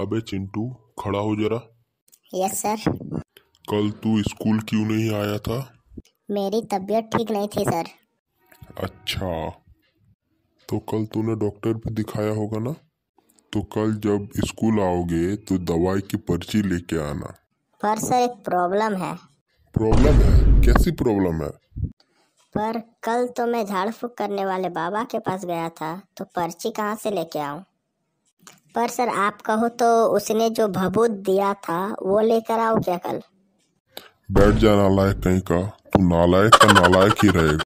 अबे चिंटू खड़ा हो जरा यस सर कल तू स्कूल क्यों नहीं आया था मेरी तबीयत ठीक नहीं थी सर अच्छा तो कल तूने डॉक्टर भी दिखाया होगा ना तो कल जब स्कूल आओगे तो दवाई की पर्ची लेके आना पर सर एक प्रॉब्लम है प्रॉब्लम है कैसी प्रॉब्लम है पर कल तो मैं झाड़ फूक करने वाले बाबा के पास गया था तो पर्ची कहाँ से लेके आऊँ पर सर आप कहो तो उसने जो भभूत दिया था वो लेकर आओ क्या कल बैठ जा नालायक कहीं का तू नालायक का तो नालायक ही रहेगा